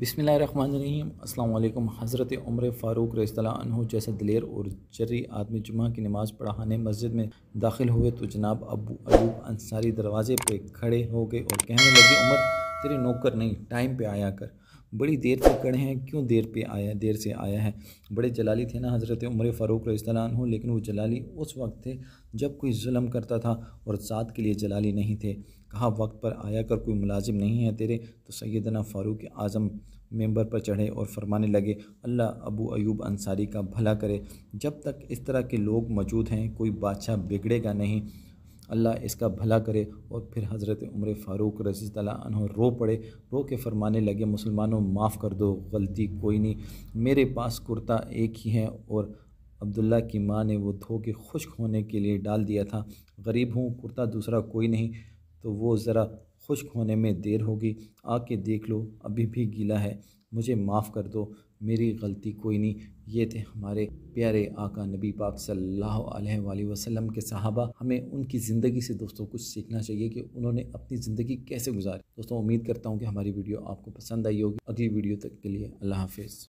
बिसमीम् अल्लाम हज़रत उम्र फ़ारूक रज़ी जैसा दिलेर और जर्री आदमी जुमा की नमाज़ पढ़ाने मस्जिद में दाखिल हुए तो जनाब अबू अयूब अंसारी दरवाज़े पे खड़े हो गए और कहने लगे उमर तेरे नौकर नहीं टाइम पे आया कर बड़ी देर से खड़े हैं क्यों देर पे आया देर से आया है बड़े जलाली थे ना हज़रत उम्र फ़ारूक रस्तान हो लेकिन वो जलाली उस वक्त थे जब कोई जुलम करता था और साथ के लिए जलाली नहीं थे कहा वक्त पर आया कर कोई मुलाजिम नहीं है तेरे तो सैदना फ़ारूक आज़म मेंबर पर चढ़े और फरमाने लगे अल्लाह अबू अयूब अंसारी का भला करे जब तक इस तरह के लोग मौजूद हैं कोई बादशाह बिगड़ेगा नहीं अल्लाह इसका भला करे और फिर हज़रत उम्र फ़ारूक रजी तन रो पड़े रो के फरमाने लगे मुसलमानों माफ़ कर दो गलती कोई नहीं मेरे पास कुर्ता एक ही है और अब्दुल्ला की माँ ने वो धो के खुश्क होने के लिए डाल दिया था गरीब हूँ कुर्ता दूसरा कोई नहीं तो वो ज़रा खुश्क होने में देर होगी आके देख लो अभी भी गीला है मुझे माफ़ कर दो मेरी गलती कोई नहीं ये थे हमारे प्यारे आका नबी पाक सल्लल्लाहु अलैहि वसल्लम के सहाबा हमें उनकी ज़िंदगी से दोस्तों कुछ सीखना चाहिए कि उन्होंने अपनी ज़िंदगी कैसे गुजारी दोस्तों उम्मीद करता हूँ कि हमारी वीडियो आपको पसंद आई होगी अगली वीडियो तक के लिए अल्लाह हाफिज़